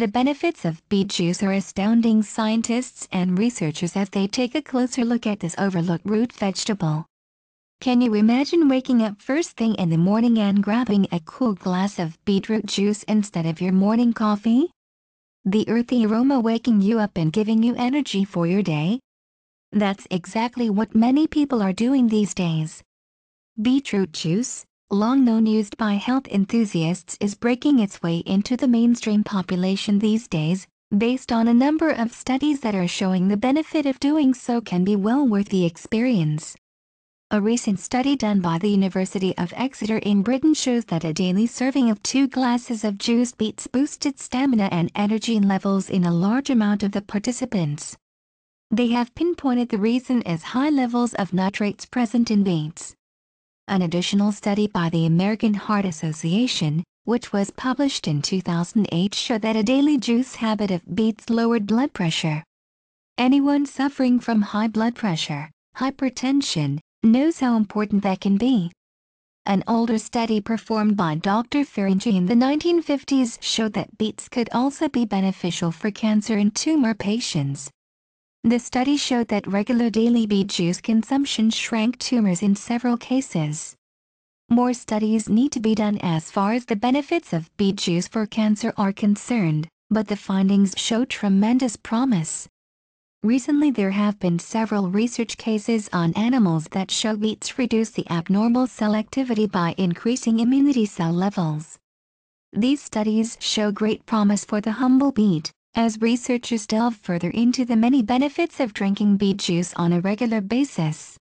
The benefits of beet juice are astounding scientists and researchers as they take a closer look at this overlooked root vegetable. Can you imagine waking up first thing in the morning and grabbing a cool glass of beetroot juice instead of your morning coffee? The earthy aroma waking you up and giving you energy for your day? That's exactly what many people are doing these days. Beetroot juice, long known used by health enthusiasts is breaking its way into the mainstream population these days, based on a number of studies that are showing the benefit of doing so can be well worth the experience. A recent study done by the University of Exeter in Britain shows that a daily serving of two glasses of juice beets boosted stamina and energy levels in a large amount of the participants. They have pinpointed the reason as high levels of nitrates present in beets an additional study by the American Heart Association, which was published in 2008 showed that a daily juice habit of beets lowered blood pressure. Anyone suffering from high blood pressure, hypertension, knows how important that can be. An older study performed by Dr. Ferenczi in the 1950s showed that beets could also be beneficial for cancer and tumor patients, the study showed that regular daily beet juice consumption shrank tumors in several cases. More studies need to be done as far as the benefits of beet juice for cancer are concerned, but the findings show tremendous promise. Recently there have been several research cases on animals that show beets reduce the abnormal cell activity by increasing immunity cell levels. These studies show great promise for the humble beet, as researchers delve further into the many benefits of drinking beet juice on a regular basis.